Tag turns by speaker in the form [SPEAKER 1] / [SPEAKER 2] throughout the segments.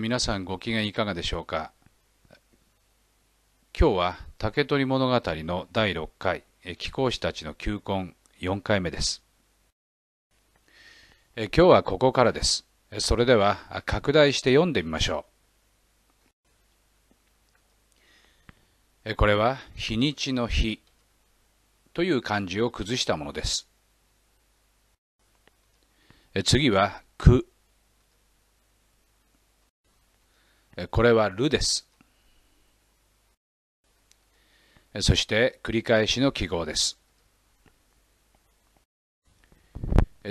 [SPEAKER 1] 皆さんご機嫌いかがでしょうか今日は竹取物語の第6回貴公子たちの求婚4回目です今日はここからですそれでは拡大して読んでみましょうこれは日にちの日という漢字を崩したものです次は「く」これはるです。そして繰り返しの記号です。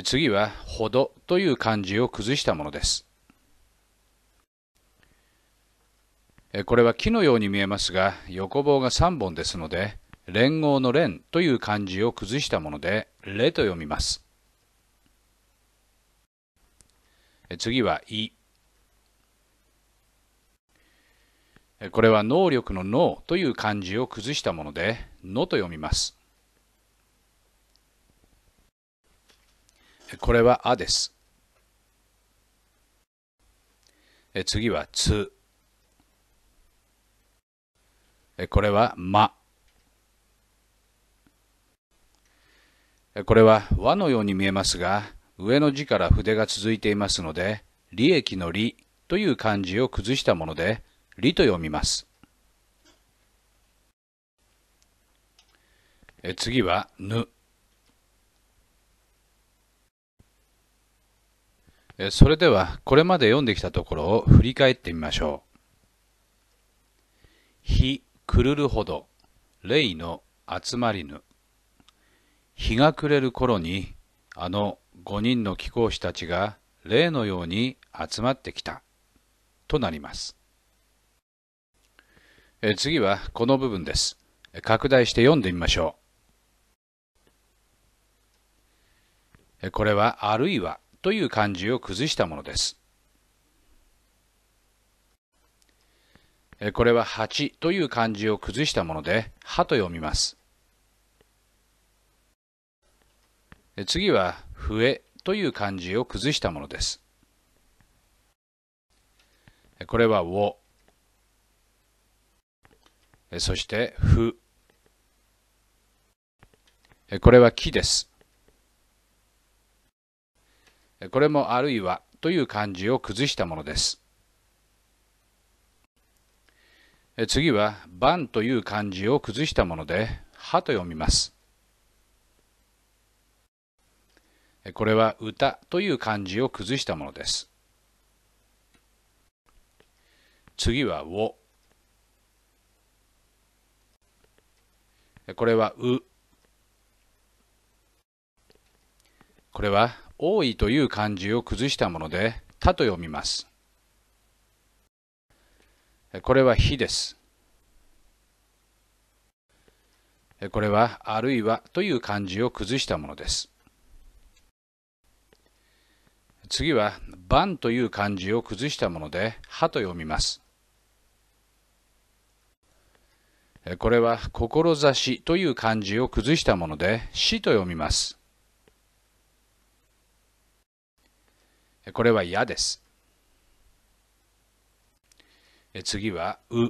[SPEAKER 1] 次は「ほど」という漢字を崩したものです。これは木のように見えますが横棒が3本ですので連合の連という漢字を崩したもので「れ」と読みます。次は「い」これは能力の能という漢字を崩したもので、のと読みます。これはあです。次はつ。これはま。これは和のように見えますが、上の字から筆が続いていますので、利益の利という漢字を崩したもので、理と読みます。え次は、ぬ。えそれでは、これまで読んできたところを振り返ってみましょう。日くるるほど、霊の集まりぬ。日が暮れる頃に、あの5人の貴公子たちが霊のように集まってきた。となります。次はこの部分です。拡大して読んでみましょう。これは、あるいはという漢字を崩したものです。これは8という漢字を崩したもので、はと読みます。次は、笛という漢字を崩したものです。これは、をそしてふ。これは木です。これもあるいはという漢字を崩したものです。次は、番という漢字を崩したもので、はと読みます。これは歌という漢字を崩したものです。次は、を。これはう。これは多いという漢字を崩したもので、たと読みます。これは火です。これはあるいはという漢字を崩したものです。次は、番という漢字を崩したもので、はと読みます。これは志という漢字を崩したもので死と読みます。これは矢です。次はう。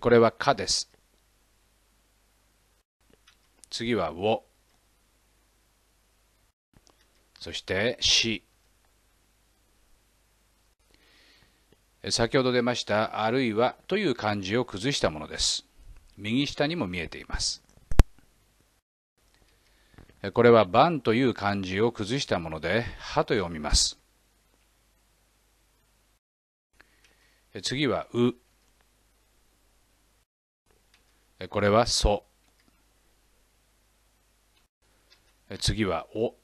[SPEAKER 1] これはかです。次はを。そしてし。先ほど出ましたあるいはという漢字を崩したものです。右下にも見えています。これは番という漢字を崩したもので、はと読みます。次はう。これはそ。次はお。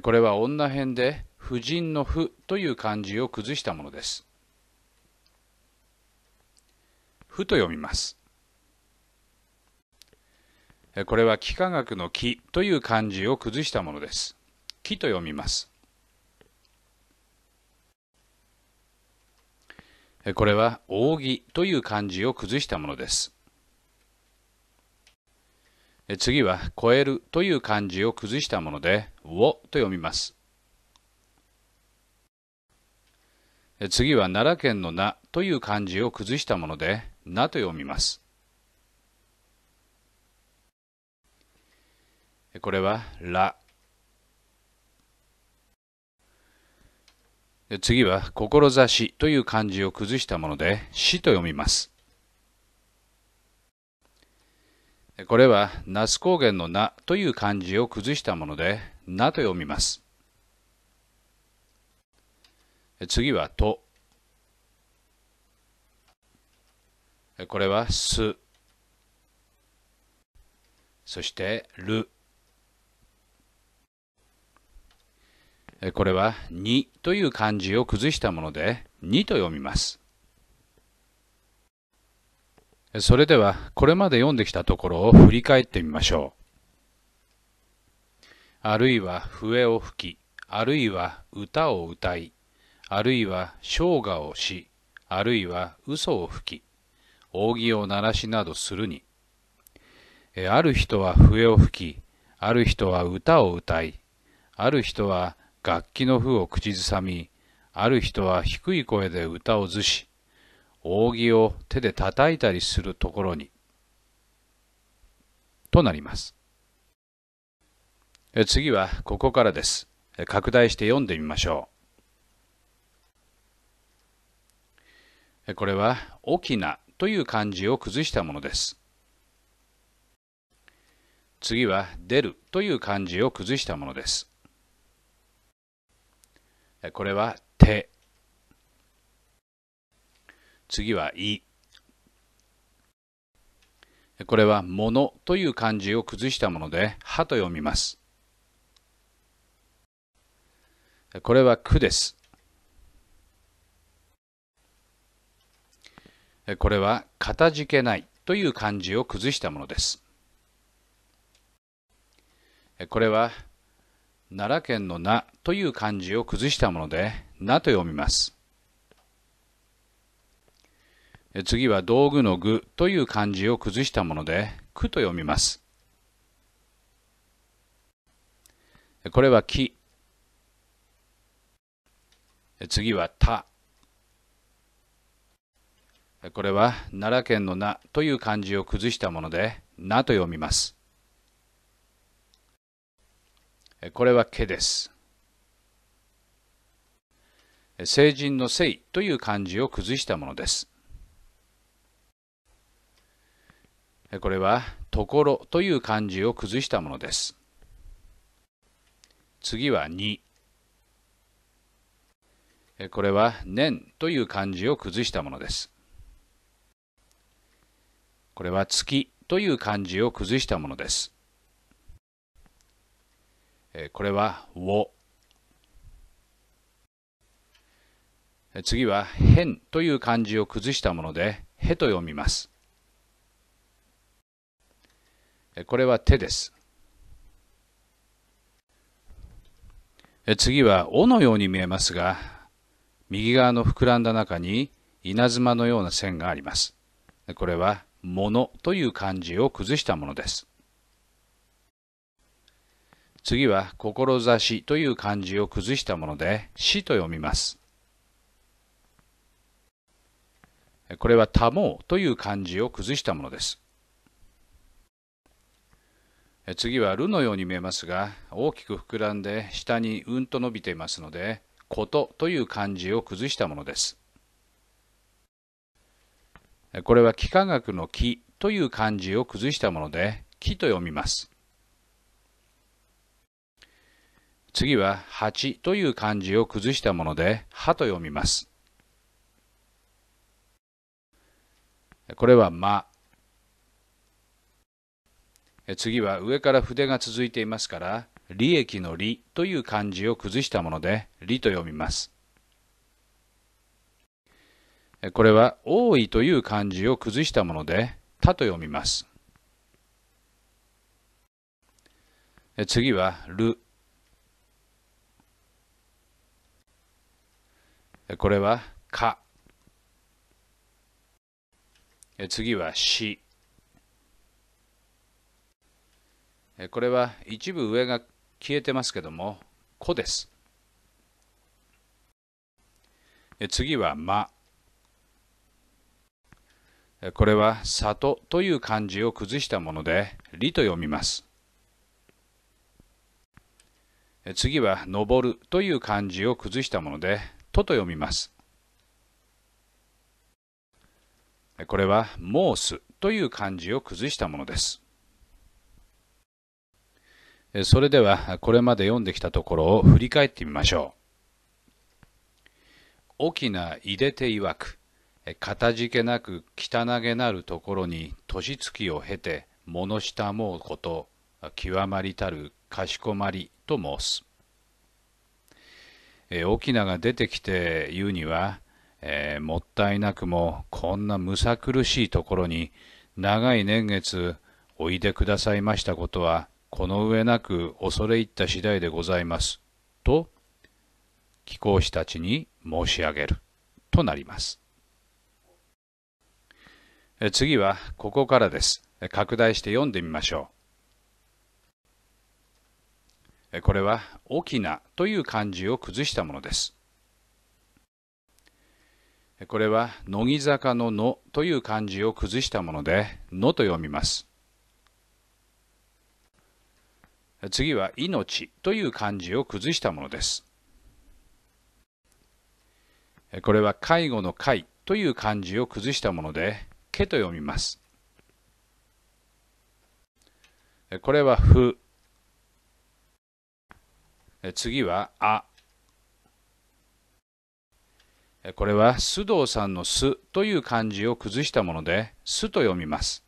[SPEAKER 1] これは女編で婦人の婦という漢字を崩したものです。婦と読みます。これは幾何学の木という漢字を崩したものです。木と読みます。これは扇という漢字を崩したものです。次は超えるという漢字を崩したもので、をと読みます。次は奈良県のなという漢字を崩したもので、なと読みます。これは、ら。次は、志という漢字を崩したもので、しと読みます。これは那須高原の那という漢字を崩したもので、なと読みます。次はと。これはす。そしてる。これはにという漢字を崩したもので、にと読みます。それではこれまで読んできたところを振り返ってみましょう。あるいは笛を吹き、あるいは歌を歌い、あるいは生姜をし、あるいは嘘を吹き、扇を鳴らしなどするに。ある人は笛を吹き、ある人は歌を歌い、ある人は楽器の譜を口ずさみ、ある人は低い声で歌をずし、扇を手で叩いたりするところに、となります。次はここからです。拡大して読んでみましょう。これは、沖縄という漢字を崩したものです。次は、出るという漢字を崩したものです。これは、手次は「い」これは「もの」という漢字を崩したもので「は」と読みますこれは「く」ですこれは「かたじけない」という漢字を崩したものですこれは奈良県の「な」という漢字を崩したもので「な」と読みます次は道具の具という漢字を崩したもので、句と読みます。これは木。次は田。これは奈良県の名という漢字を崩したもので、名と読みます。これは毛です。成人の聖という漢字を崩したものです。これは「ところ」という漢字を崩したものです次は「に」これは「年」という漢字を崩したものですこれは「月」という漢字を崩したものですこれは「を」次は「変」という漢字を崩したもので「へ」と読みますこれは手です。次は尾のように見えますが、右側の膨らんだ中に稲妻のような線があります。これは物という漢字を崩したものです。次は志という漢字を崩したもので死と読みます。これは多毛という漢字を崩したものです。次は「る」のように見えますが大きく膨らんで下にうんと伸びていますので「こと」という漢字を崩したものですこれは幾何学の「き」という漢字を崩したもので「き」と読みます次は「八」という漢字を崩したもので「は」と読みますこれは「ま」次は上から筆が続いていますから利益の利という漢字を崩したもので利と読みますこれは多いという漢字を崩したもので他と読みます次はるこれはか次はしこれは一部上が消えてますけども、子です。次は、ま。これは、里という漢字を崩したもので、里と読みます。次は、登るという漢字を崩したもので、とと読みます。これは、申す」という漢字を崩したものです。それではこれまで読んできたところを振り返ってみましょう。翁きいでていわく、かたじけなく汚げなるところに年月を経て物下もうこと、極まりたるかしこまりと申す。大きが出てきて言うには、えー、もったいなくもこんなむさ苦しいところに長い年月おいでくださいましたことはこの上なく恐れ入った次第でございます、と、貴公子たちに申し上げる、となります。次は、ここからです。拡大して読んでみましょう。これは、大きな」という漢字を崩したものです。これは、乃木坂ののという漢字を崩したもので、のと読みます。次は「命」という漢字を崩したものですこれは介護の「介」という漢字を崩したもので「け」と読みますこれは「ふ」次は「あ」これは須藤さんの「す」という漢字を崩したもので「す」と読みます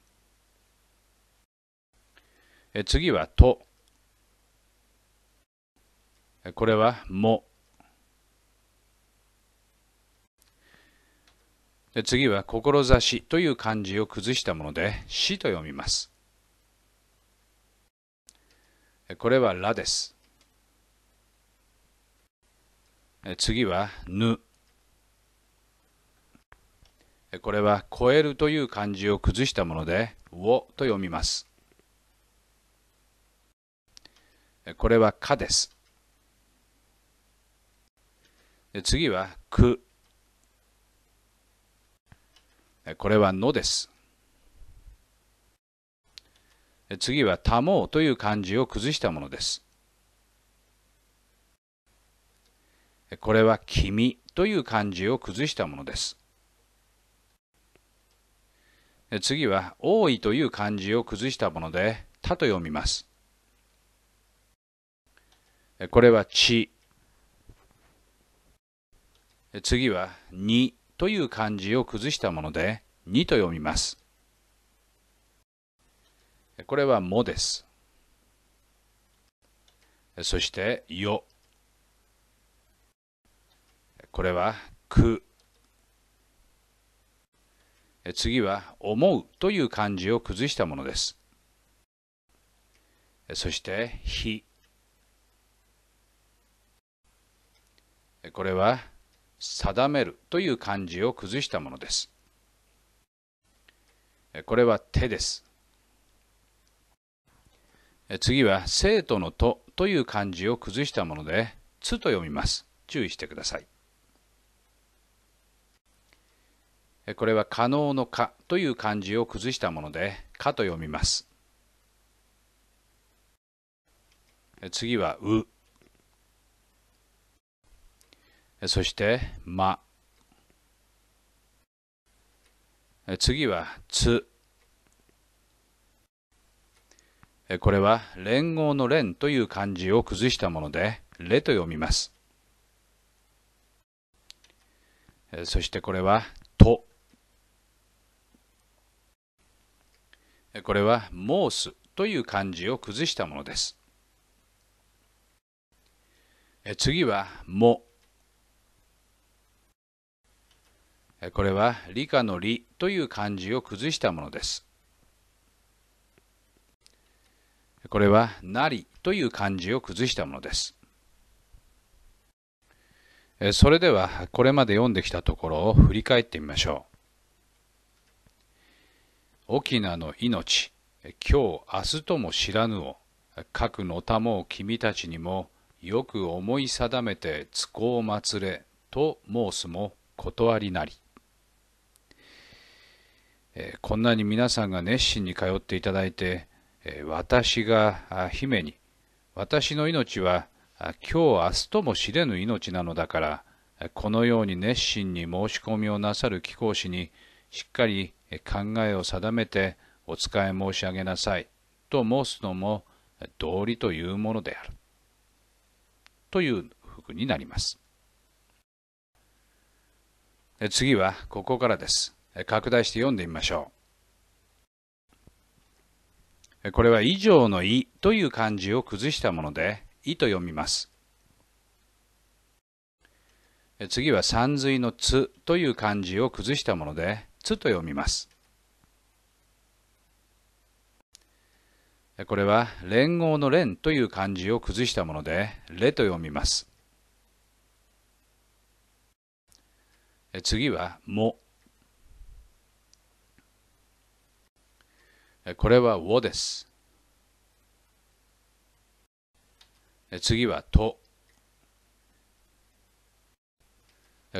[SPEAKER 1] 次は「と」これはも。で次は志という漢字を崩したもので死と読みます。これはらです。次はぬ。これは超えるという漢字を崩したものでをと読みます。これはかです。次は、く。これは、のです。次は、たもうという漢字を崩したものです。これは、君という漢字を崩したものです。次は、多いという漢字を崩したもので、たと読みます。これは、ち次はに」という漢字を崩したものでに」と読みます。これはもです。そしてよ。これはく。次は思うという漢字を崩したものです。そしてひ。これは定めるという漢字を崩したものです。これは手です。次は生徒のとという漢字を崩したもので、つと読みます。注意してください。これは可能のかという漢字を崩したもので、かと読みます。次はう。そして「ま」次は「つ」これは連合の連という漢字を崩したもので「れ」と読みますそしてこれは「と」これは「申す」という漢字を崩したものです次は「も」これは理科の理という漢字を崩したものです。これはなりという漢字を崩したものです。それではこれまで読んできたところを振り返ってみましょう。沖縄の命、今日明日とも知らぬを、核の玉を君たちにもよく思い定めて合まつれと申すも断りなり。こんなに皆さんが熱心に通っていただいて、私が姫に、私の命は今日明日とも知れぬ命なのだから、このように熱心に申し込みをなさる貴公子に、しっかり考えを定めてお使い申し上げなさい、と申すのも道理というものである。という服になります。次はここからです。拡大して読んでみましょう。これは以上のいという漢字を崩したもので、いと読みます。次は山水のつという漢字を崩したもので、つと読みます。これは連合の連という漢字を崩したもので、れと読みます。次はもこれはをです。次はと。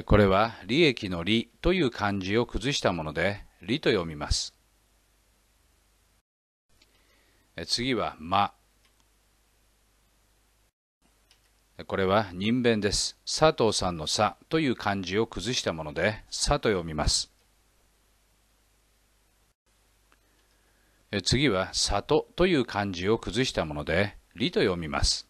[SPEAKER 1] これは利益の利という漢字を崩したもので、利と読みます。次はま。これは人弁です。佐藤さんのさという漢字を崩したもので、さと読みます。次は里という漢字を崩したもので里と読みます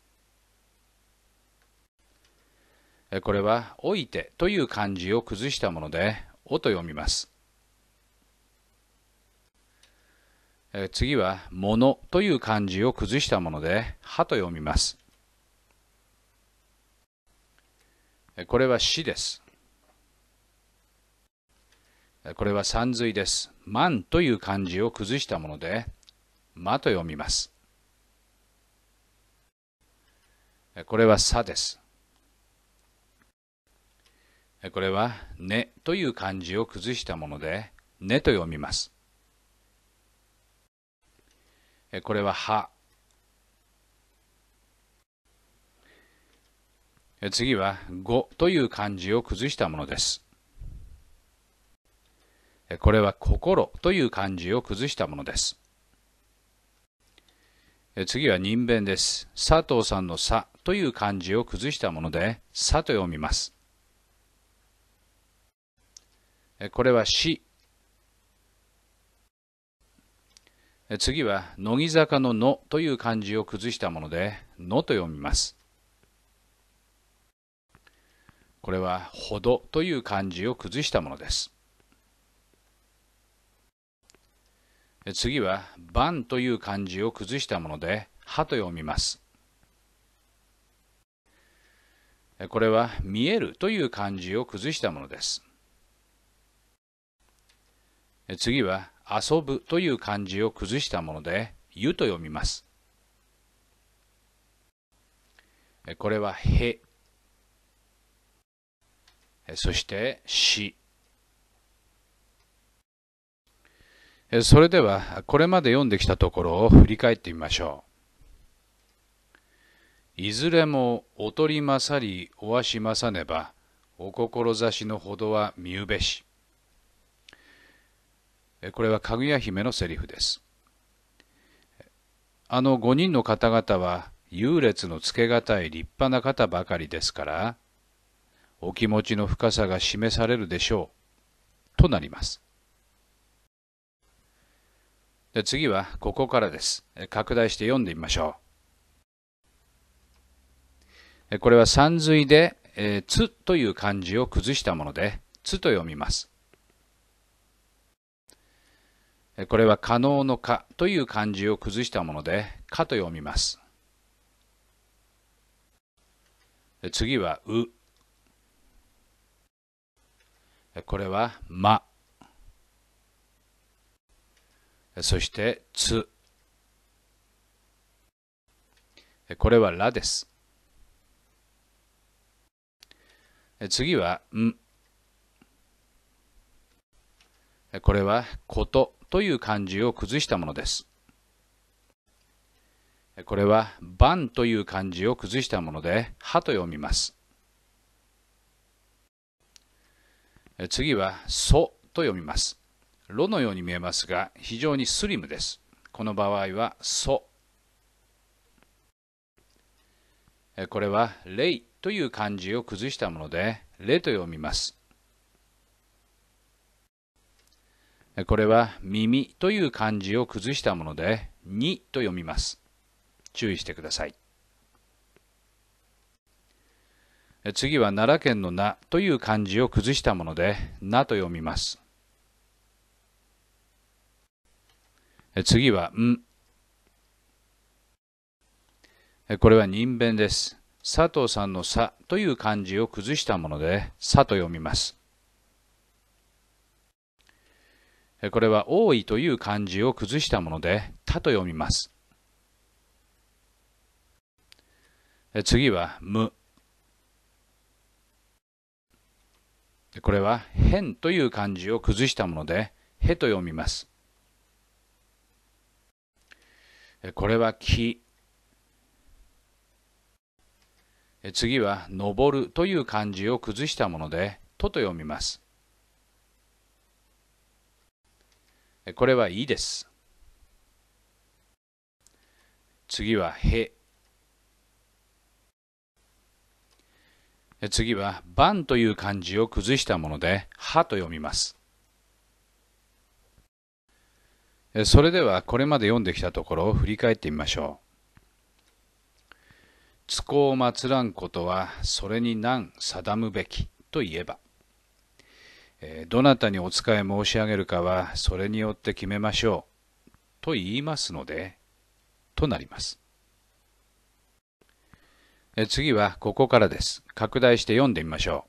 [SPEAKER 1] これは老いてという漢字を崩したものでおと読みます次はものという漢字を崩したものではと読みますこれは死ですこれは三髄です。万という漢字を崩したもので、まと読みます。これはさです。これはねという漢字を崩したもので、ねと読みます。これはは。次はごという漢字を崩したものです。これは心という漢字を崩したものです。次は人弁です。佐藤さんの佐という漢字を崩したもので、佐と読みます。これは死。次は乃木坂ののという漢字を崩したもので、のと読みます。これはほどという漢字を崩したものです。次は「番」という漢字を崩したもので「は」と読みますこれは「見える」という漢字を崩したものです次は「遊ぶ」という漢字を崩したもので「ゆ」と読みますこれは「へ」そして「し」それではこれまで読んできたところを振り返ってみましょう。いずれもおとりまさりおわしまさねばお志のほどは見うべし。これはかぐや姫のセリフです。あの5人の方々は優劣のつけがたい立派な方ばかりですからお気持ちの深さが示されるでしょうとなります。で次はここからです。拡大して読んでみましょう。これは三髄で、えー、つという漢字を崩したもので、つと読みます。これは可能のかという漢字を崩したもので、かと読みます。次はう。これはま。そしてつこれはらです次はんこれはことという漢字を崩したものですこれは番という漢字を崩したものではと読みます次は「そ」と読みますロのように見えますが非常にスリムです。この場合はソ。これはレイという漢字を崩したものでレと読みます。これは耳という漢字を崩したものでにと読みます。注意してください。次は奈良県の名という漢字を崩したものでなと読みます。次は、ん。これは人弁です。佐藤さんのさという漢字を崩したもので、さと読みます。これは多いという漢字を崩したもので、たと読みます。次は、む。これは、変という漢字を崩したもので、へと読みます。これは木。次は、登るという漢字を崩したもので、とと読みます。これは、いです。次は、へ。次は、番という漢字を崩したもので、はと読みます。それではこれまで読んできたところを振り返ってみましょう。都合をまつらんことはそれに何定むべきといえば。どなたにお仕え申し上げるかはそれによって決めましょうと言いますのでとなります。次はここからです。拡大して読んでみましょ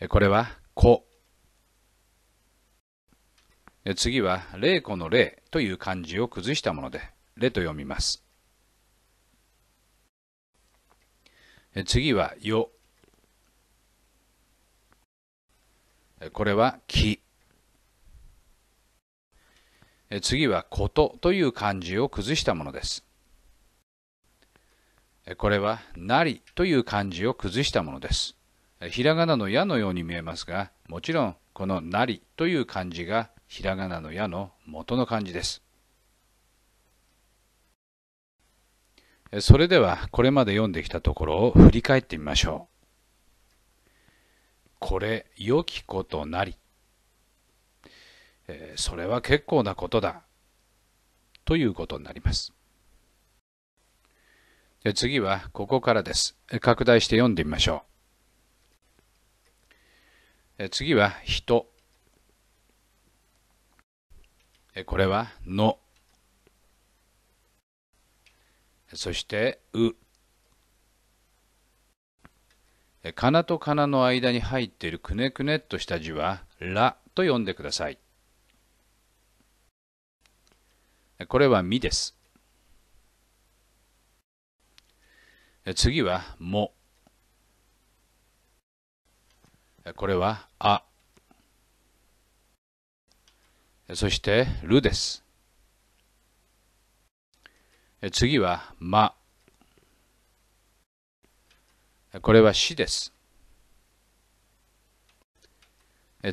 [SPEAKER 1] う。これは「子」次は、霊子の霊という漢字を崩したもので、霊と読みます。次は、よ。これは、き。次は、ことという漢字を崩したものです。これは、なりという漢字を崩したものです。ひらがなのやのように見えますが、もちろん、このなりという漢字がひらがなのやの元の漢字です。それではこれまで読んできたところを振り返ってみましょう。これ良きことなり。それは結構なことだ。ということになります。次はここからです。拡大して読んでみましょう。次は人。これは「の」そして「う」かなとかなの間に入っているくねくねっとした字は「ら」と呼んでくださいこれは「み」です次は「も」これは「あ」そして「る」です次は「ま」これは「し」です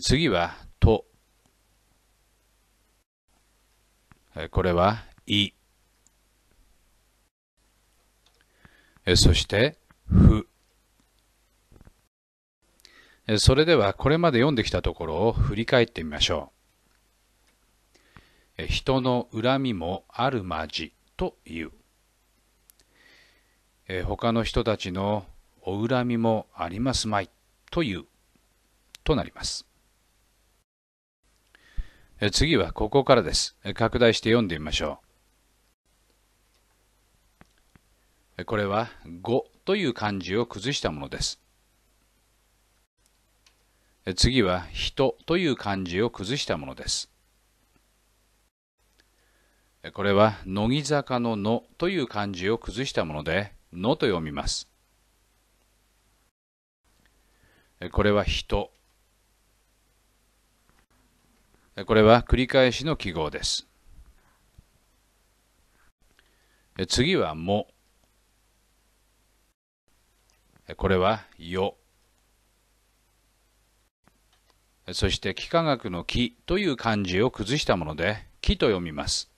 [SPEAKER 1] 次は「と」これは「い」そして「ふ」それではこれまで読んできたところを振り返ってみましょう人の恨みもあるまじという他の人たちのお恨みもありますまいというとなります次はここからです拡大して読んでみましょうこれは「語」という漢字を崩したものです次は「人」という漢字を崩したものですこれは乃木坂の「の」という漢字を崩したもので「の」と読みますこれは人これは繰り返しの記号です次は「も」これは「よ」そして幾何学の「木」という漢字を崩したもので「木」と読みます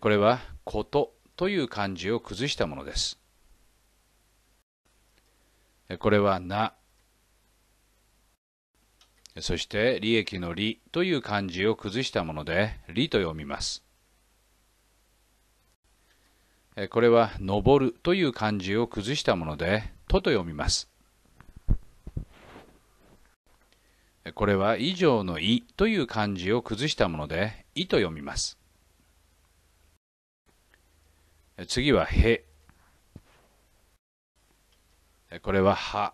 [SPEAKER 1] これは「こと」という漢字を崩したものです。これは「な」そして利益の利という漢字を崩したもので利と読みます。これは登るという漢字を崩したものでとと読みます。これは以上のいという漢字を崩したものでいと読みます。次はへ。これはは。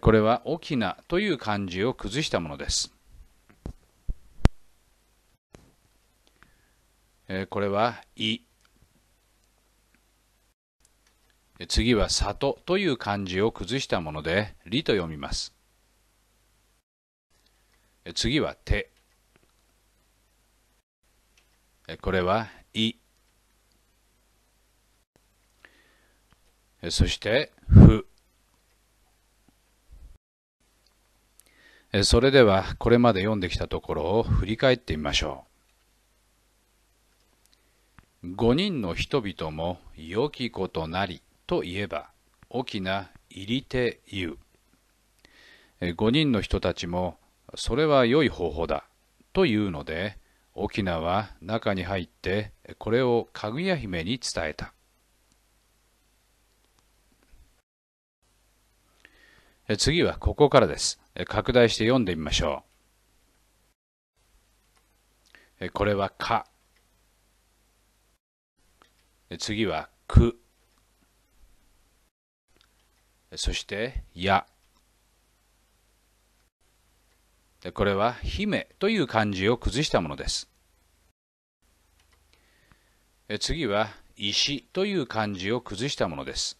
[SPEAKER 1] これは大きなという漢字を崩したものです。これは、い。次は、里という漢字を崩したもので、りと読みます。次は、て」これは、い。そして、ふ。それでは、これまで読んできたところを振り返ってみましょう。5人の人々も良きことなりといえば、大きな入り手言う。5人の人たちも、それは良い方法だというので、縄は中に入ってこれをかぐや姫に伝えた次はここからです拡大して読んでみましょうこれは「か」次は「く」
[SPEAKER 2] そして
[SPEAKER 1] 「や」これは姫という漢字を崩したものです。次は石という漢字を崩したものです。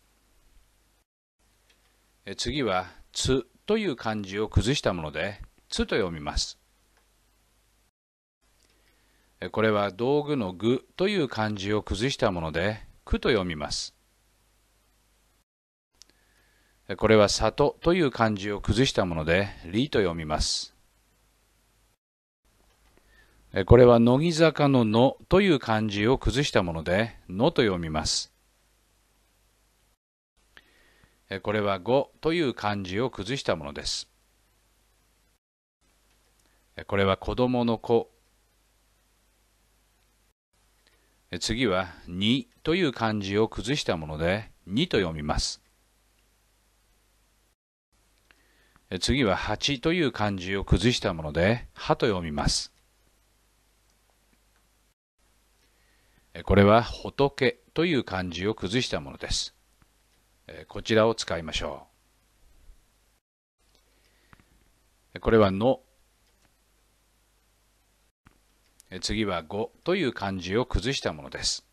[SPEAKER 1] 次はつという漢字を崩したもので、つと読みます。これは道具の具という漢字を崩したもので、くと読みます。これは里という漢字を崩したもので、りと読みます。これは乃木坂ののという漢字を崩したもので、のと読みます。これは5という漢字を崩したものです。これは子供の子。次は2という漢字を崩したもので、2と読みます。次は8という漢字を崩したもので、はと読みます。これは仏という漢字を崩したものです。こちらを使いましょう。これはの。次は語という漢字を崩したものです。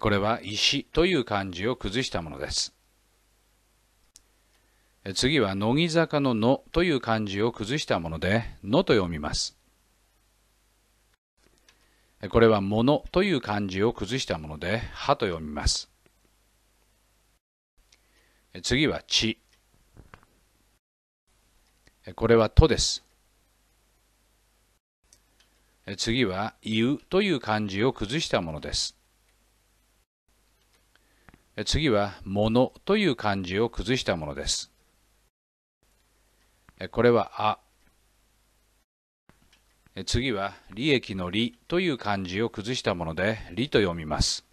[SPEAKER 1] これは石という漢字を崩したものです。次は乃木坂ののという漢字を崩したもので、のと読みます。これはもの」という漢字を崩したものでは」と読みます。次はち」これはとです。次は言うという漢字を崩したものです。次はもの」という漢字を崩したものです。これはあ。次は利益の利という漢字を崩したもので利と読みます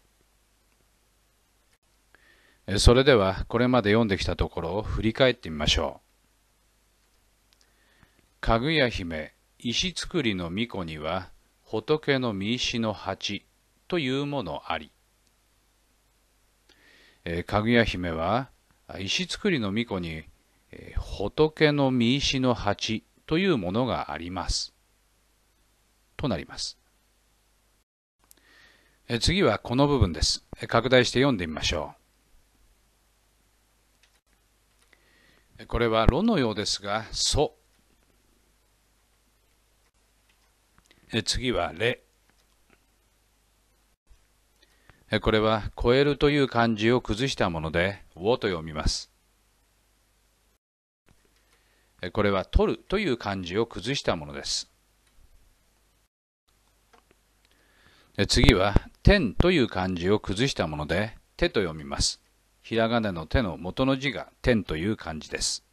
[SPEAKER 1] それではこれまで読んできたところを振り返ってみましょうかぐや姫石造りの巫女には仏の見石の鉢というものありかぐや姫は石造りの巫女に仏の見石の鉢というものがありますとなります。次はこの部分です。拡大して読んでみましょう。これはろ」のようですが、そ。次はれ。これは超えるという漢字を崩したもので、をと読みます。これは取るという漢字を崩したものです。次は、天という漢字を崩したもので、手と読みます。ひらがなの手の元の字が天という漢字です。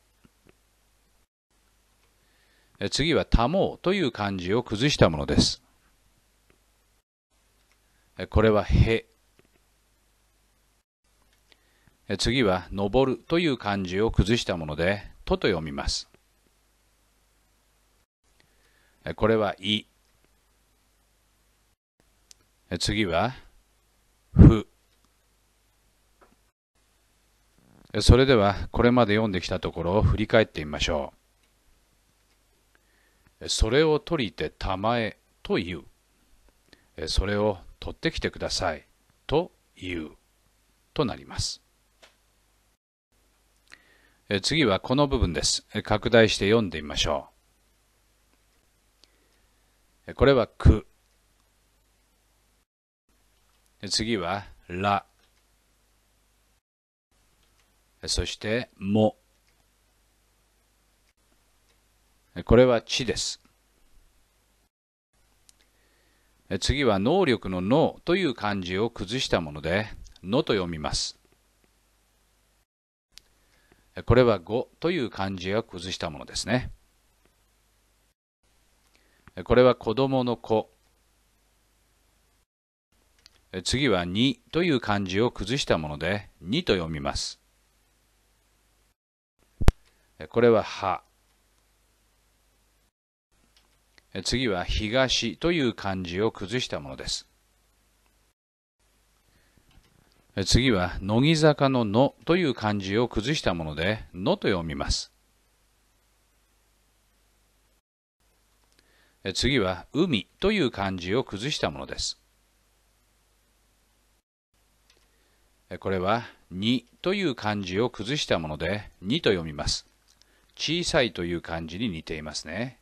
[SPEAKER 1] 次は、たもうという漢字を崩したものです。これは、へ。次は、登るという漢字を崩したもので、とと読みます。これは、い。次は、ふ。それでは、これまで読んできたところを振り返ってみましょう。それを取りてたまえという。それを取ってきてくださいと言うとなります。次はこの部分です。拡大して読んでみましょう。これは句。次は、ら。そして、も。これはちです。次は能力の能という漢字を崩したもので、のと読みます。これは語という漢字を崩したものですね。これは子供の子次はに」という漢字を崩したものでに」と読みます。これはは」次は東という漢字を崩したものです。次は乃木坂ののという漢字を崩したものでのと読みます。次は海という漢字を崩したものです。これは2という漢字を崩したもので2と読みます。小さいという漢字に似ていますね。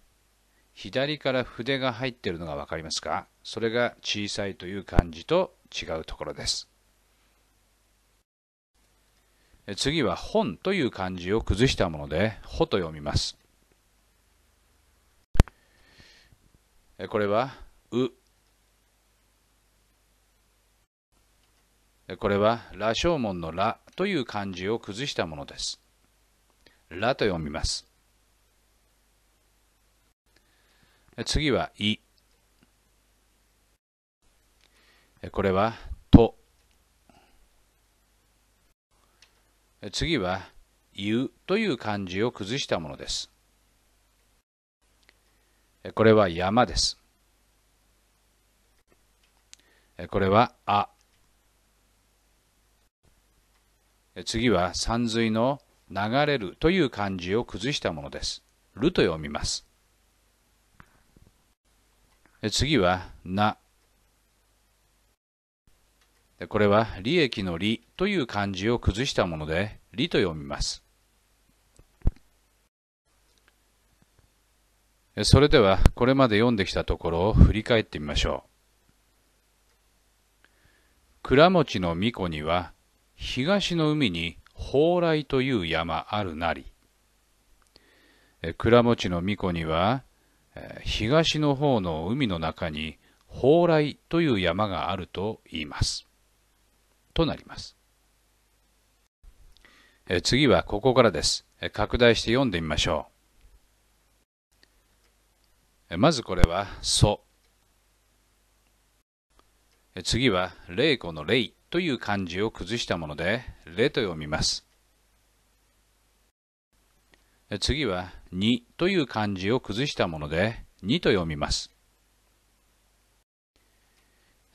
[SPEAKER 1] 左から筆が入っているのが分かりますかそれが小さいという漢字と違うところです。次は本という漢字を崩したもので、ほと読みます。これは、うこれは羅生門の羅という漢字を崩したものです。羅と読みます。次は「い」これは「と」次は「言う」という漢字を崩したものですこれは「山」ですこれは「あ」次は山水の流れるという漢字を崩したものです。ると読みます。次は、な。これは、利益の利という漢字を崩したもので、利と読みます。それでは、これまで読んできたところを振り返ってみましょう。倉持の巫女には、東の海に蓬莱という山あるなり倉持の巫女には東の方の海の中に蓬莱という山があると言いますとなります次はここからです拡大して読んでみましょうまずこれは「祖」次は「霊子の霊」という漢字を崩したもので、れと読みます。次は、にという漢字を崩したもので、にと読みます。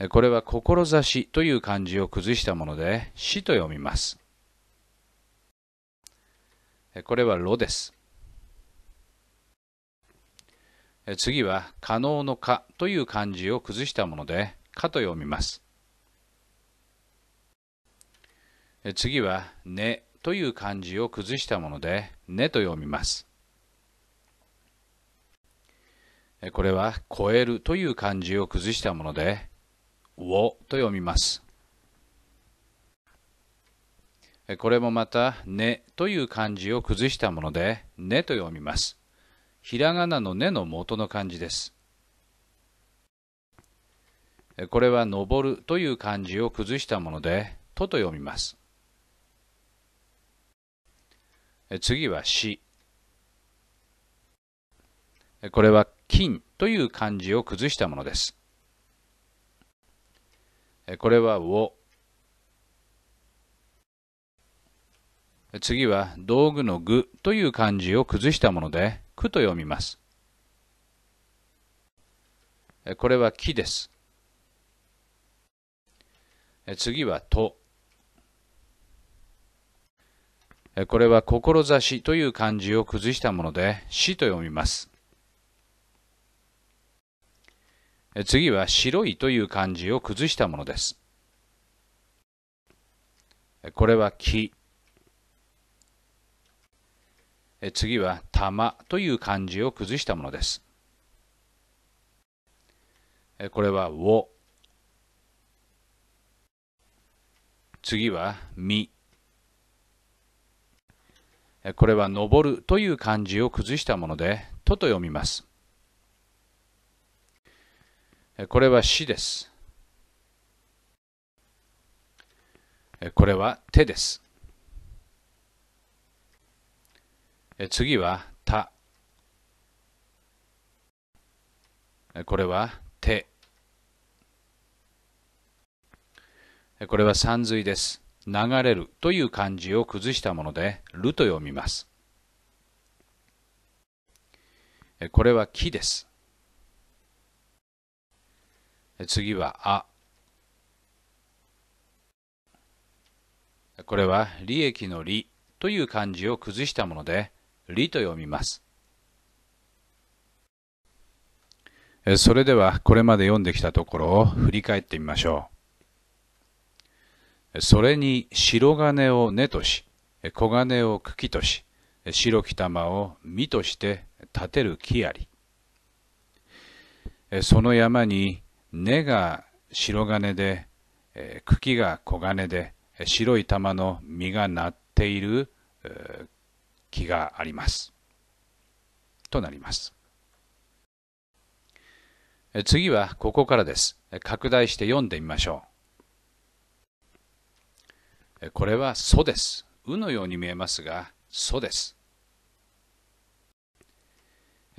[SPEAKER 1] これは、志という漢字を崩したもので、しと読みます。これは、ろです。次は、可能のか」という漢字を崩したもので、かと読みます。次は「ね」という漢字を崩したもので「ね」と読みますこれは「超える」という漢字を崩したもので「を」と読みますこれもまた「ね」という漢字を崩したもので「ね」と読みますひらがなの「ね」の元の漢字ですこれは「登る」という漢字を崩したもので「と」と読みます次はし。これは金という漢字を崩したものです。これはを。次は道具の具という漢字を崩したもので、くと読みます。これは木です。次はと。これは志という漢字を崩したもので、死と読みます。次は白いという漢字を崩したものです。これは木。次は玉という漢字を崩したものです。これはを。次は実。これは登るという漢字を崩したもので、とと読みます。これは死です。これは手です。次はた。これは手。これは三髄です。流れるという漢字を崩したもので、ると読みます。これは木です。次は、あ。これは、利益の利という漢字を崩したもので、利と読みます。それでは、これまで読んできたところを振り返ってみましょう。それに白金を根とし、黄金を茎とし、白き玉を実として立てる木あり。その山に根が白金で、茎が黄金で、白い玉の実がなっている木があります。となります。次はここからです。拡大して読んでみましょう。これはソです。うのように見えますが、ソです。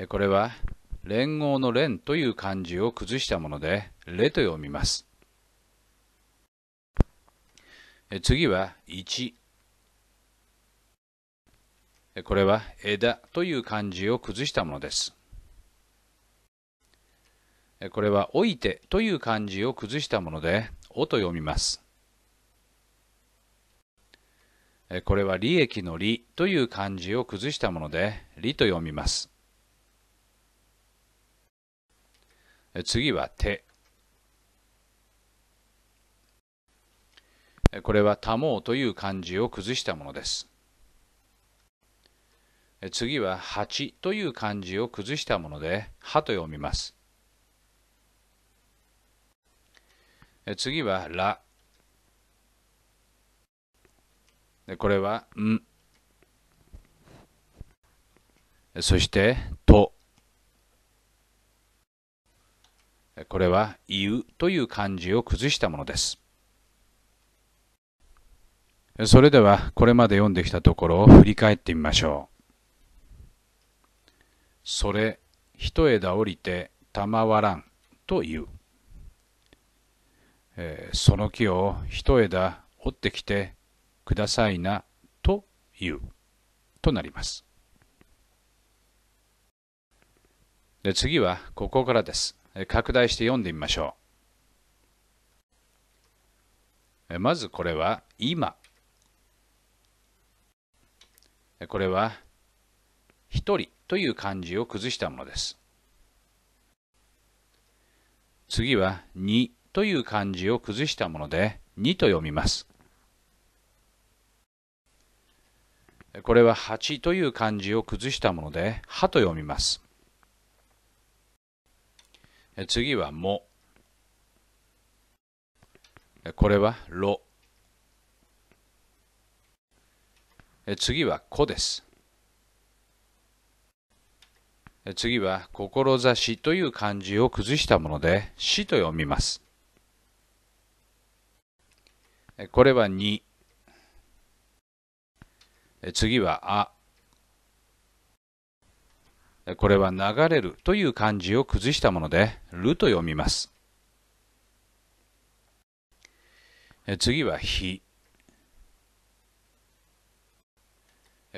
[SPEAKER 1] これは連合の連という漢字を崩したもので、れと読みます。次は1。これは枝という漢字を崩したものです。これはおいてという漢字を崩したもので、おと読みます。これは利益の利という漢字を崩したもので、利と読みます。次は手。これはたもうという漢字を崩したものです。次は八という漢字を崩したもので、はと読みます。次はらでこれは、ん。そして、と。これは、言うという漢字を崩したものです。それでは、これまで読んできたところを振り返ってみましょう。それ、一枝降りて、たまわらんと言う。えー、その木を一枝折ってきて、くださいなというとなります。で次はここからです。拡大して読んでみましょう。まずこれは今。これは一人という漢字を崩したものです。次は二という漢字を崩したもので二と読みます。これは8という漢字を崩したもので、はと読みます。次はも。これはろ。次はこです。次は、志という漢字を崩したもので、しと読みます。これはに。次はあ。これは流れるという漢字を崩したもので、ると読みます。次はひ」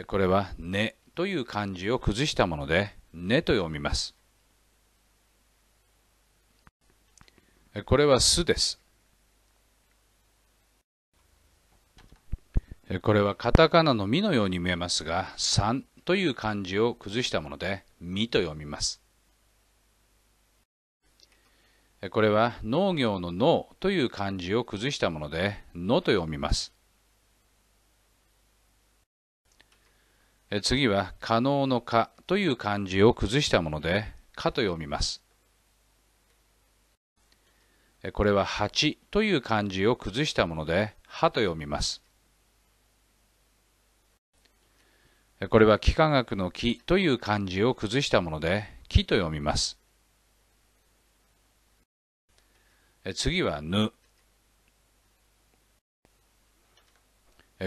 [SPEAKER 1] これはねという漢字を崩したもので、ねと読みます。これはすです。これはカタカナの「ミ」のように見えますが「三」という漢字を崩したもので「ミ」と読みますこれは農業の「農」という漢字を崩したもので「の」と読みます次は「可能の「可」という漢字を崩したもので「か」と読みますこれは「八」という漢字を崩したもので「は」と読みますこれは幾何学の木という漢字を崩したもので、木と読みます。次はぬ。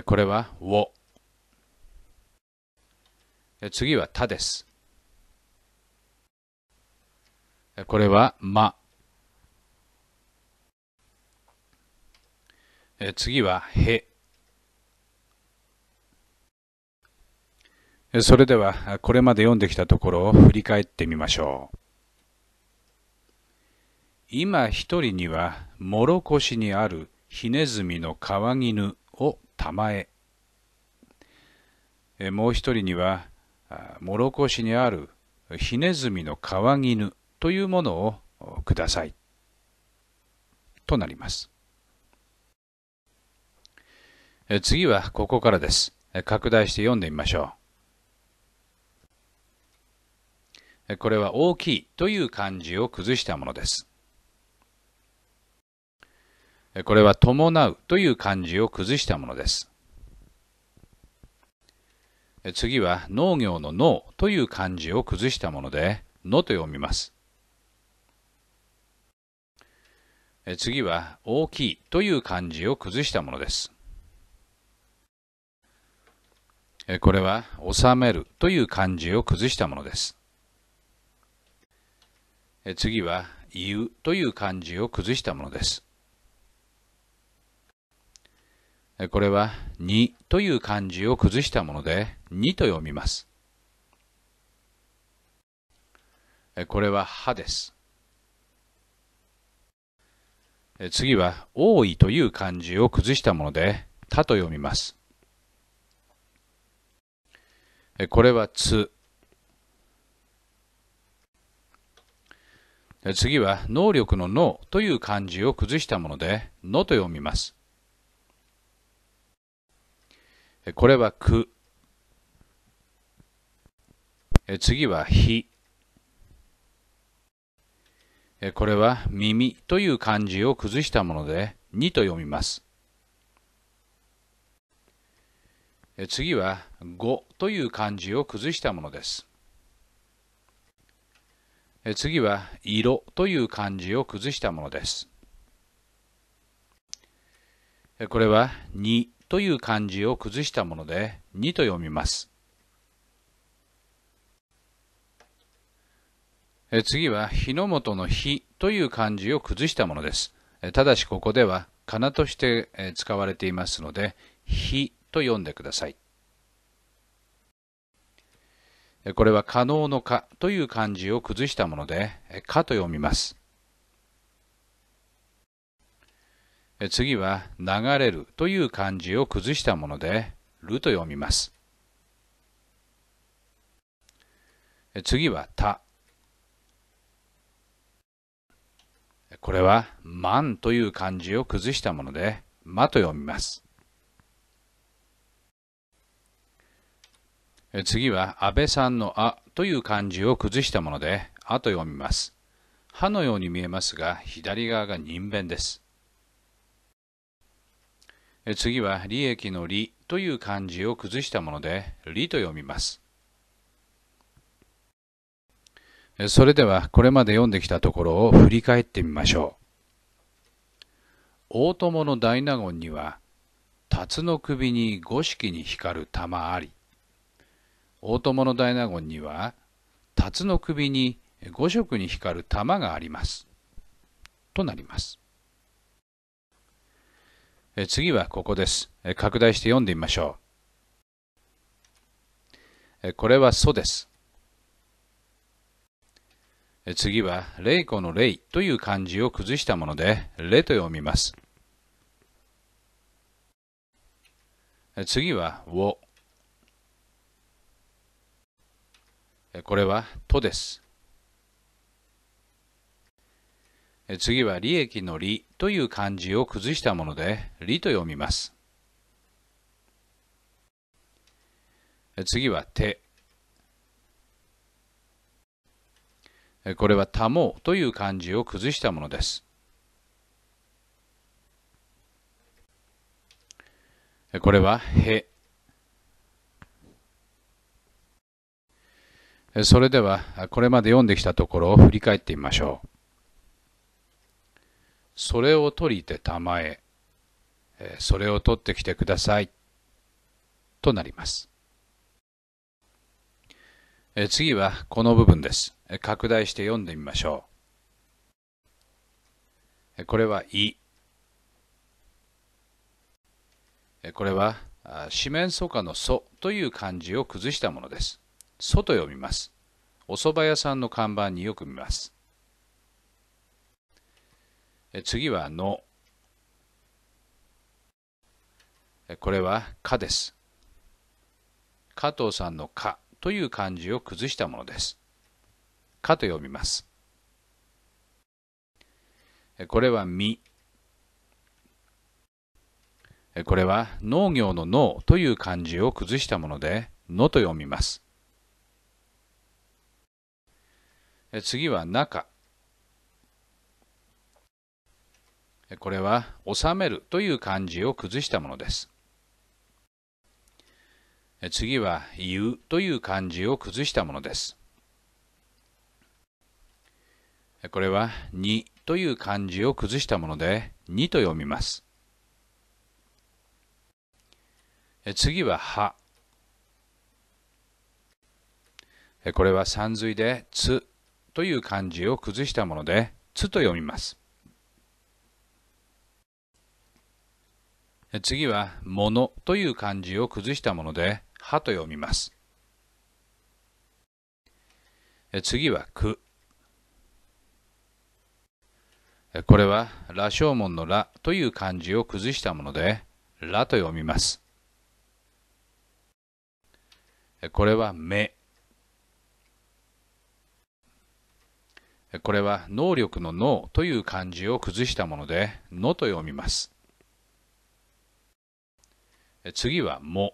[SPEAKER 1] これはを。次はたです。これはま。次はへ。それではこれまで読んできたところを振り返ってみましょう。今一人には諸腰にあるひねずみの川犬をたまえもう一人には諸腰にあるひねずみの川犬というものをください。となります。次はここからです。拡大して読んでみましょう。これは大きいという漢字を崩したものです。これは伴うという漢字を崩したものです。次は農業の農という漢字を崩したもので、のと読みます。次は大きいという漢字を崩したものです。これは収めるという漢字を崩したものです。次は「言う」という漢字を崩したものです。これは「に」という漢字を崩したもので「に」と読みます。これは「歯です。次は「多い」という漢字を崩したもので「た」と読みます。これは「つ」次は能力の能という漢字を崩したもので、のと読みます。これはく。次はひ。これは耳という漢字を崩したもので、にと読みます。次はご」という漢字を崩したものです。次は「色」という漢字を崩したものですこれは「に」という漢字を崩したもので「に」と読みます次は「日の本の日」という漢字を崩したものですただしここでは「仮名として使われていますので「日」と読んでくださいこれは可能の可という漢字を崩したもので、可と読みます。次は流れるという漢字を崩したもので、ると読みます。次はた。これはんという漢字を崩したもので、まと読みます。次は安倍さんの「あ」という漢字を崩したもので「あ」と読みます。歯のように見えますが左側が人弁です。次は利益の「利」という漢字を崩したもので「利」と読みます。それではこれまで読んできたところを振り返ってみましょう。大友の大納言には「辰の首に五色に光る玉あり」大友の大納言には辰の首に5色に光る玉があります。となります。次はここです。拡大して読んでみましょう。これは「祖」です。次は「霊子の霊」という漢字を崩したもので「霊」と読みます。次は「を」これは「と」です。次は利益の利という漢字を崩したもので利と読みます。次は手。これは「たも」という漢字を崩したものです。これは「へ」それではこれまで読んできたところを振り返ってみましょう。それを取りてたまえ、それを取ってきてください。となります。次はこの部分です。拡大して読んでみましょう。これは「い」。これは四面楚歌の「祖」という漢字を崩したものです。ソと読みます。お蕎麦屋さんの看板によく見ます。次はの。これはかです。加藤さんのかという漢字を崩したものです。かと読みます。これはみ。これは農業の農という漢字を崩したもので、のと読みます。次は中。これは収めるという漢字を崩したものです。次は言うという漢字を崩したものです。これはにという漢字を崩したもので、にと読みます。次はは。これは山髄でつという漢字を崩したもので、つと読みます。次は、ものという漢字を崩したもので、はと読みます。次は、く。これは、羅生門の羅という漢字を崩したもので、らと読みます。これは、目これは能力の能という漢字を崩したもので、のと読みます。次はも。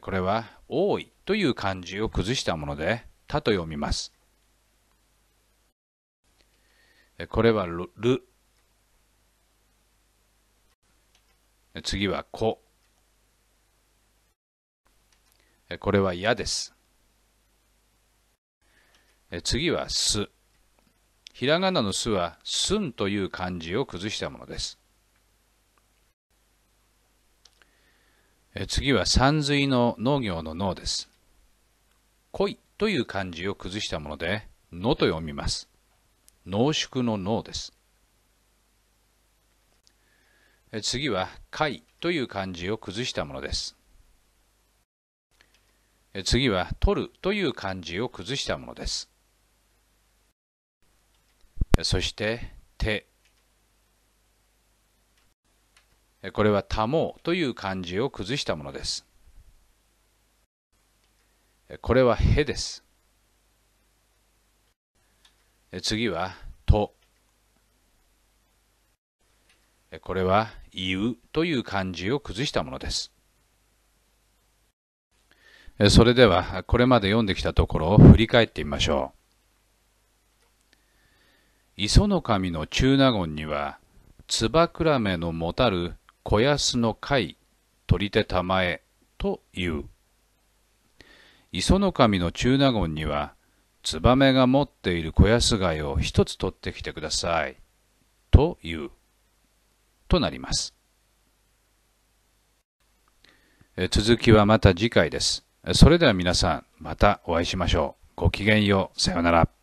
[SPEAKER 1] これは多いという漢字を崩したもので、たと読みます。これはる。次はこ。これはやです。次はす。ひらがなのすは、すんという漢字を崩したものです。次は山水の農業の農です。恋という漢字を崩したもので、のと読みます。濃縮の脳です。次は、貝という漢字を崩したものです。次は、取るという漢字を崩したものです。そして手これは「たもう」という漢字を崩したものですこれは「へ」です次は「と」これは「いう」という漢字を崩したものですそれではこれまで読んできたところを振り返ってみましょう。磯の神の中納言には、つばくらめのもたる小安の貝、取り手玉え、という。磯の神の中納言には、ツバメが持っている小安貝を一つ取ってきてください。という。となります。続きはまた次回です。
[SPEAKER 2] それでは皆さん、またお会いしましょう。ごきげんよう。さようなら。